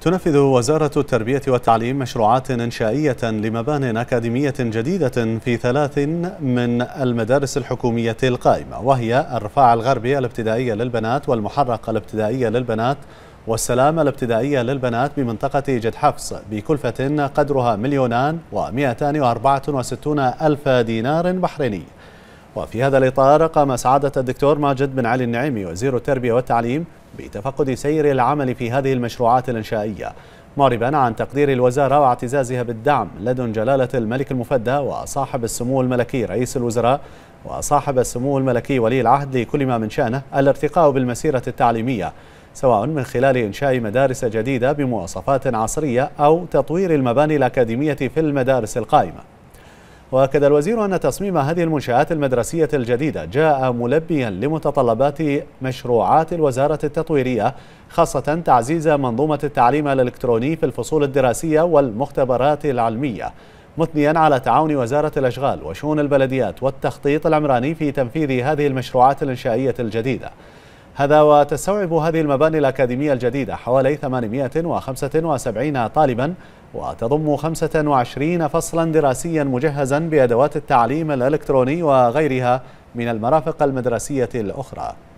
تنفذ وزارة التربية والتعليم مشروعات إنشائية لمبان أكاديمية جديدة في ثلاث من المدارس الحكومية القائمة وهي الرفاع الغربي الابتدائية للبنات والمحرق الابتدائية للبنات والسلام الابتدائية للبنات بمنطقة جد حفص بكلفة قدرها مليونان ومئتان وأربعة وستون ألف دينار بحريني وفي هذا الإطار قام سعادة الدكتور ماجد بن علي النعيمي وزير التربية والتعليم بتفقد سير العمل في هذه المشروعات الإنشائية معربا عن تقدير الوزارة واعتزازها بالدعم لدن جلالة الملك المفدى وصاحب السمو الملكي رئيس الوزراء وصاحب السمو الملكي ولي العهد لكل ما من شأنه الارتقاء بالمسيرة التعليمية سواء من خلال إنشاء مدارس جديدة بمواصفات عصرية أو تطوير المباني الأكاديمية في المدارس القائمة واكد الوزير ان تصميم هذه المنشات المدرسيه الجديده جاء ملبيا لمتطلبات مشروعات الوزاره التطويريه خاصه تعزيز منظومه التعليم الالكتروني في الفصول الدراسيه والمختبرات العلميه مثنيا على تعاون وزاره الاشغال وشؤون البلديات والتخطيط العمراني في تنفيذ هذه المشروعات الانشائيه الجديده هذا وتستوعب هذه المباني الأكاديمية الجديدة حوالي 875 طالبا وتضم 25 فصلا دراسيا مجهزا بأدوات التعليم الإلكتروني وغيرها من المرافق المدرسية الأخرى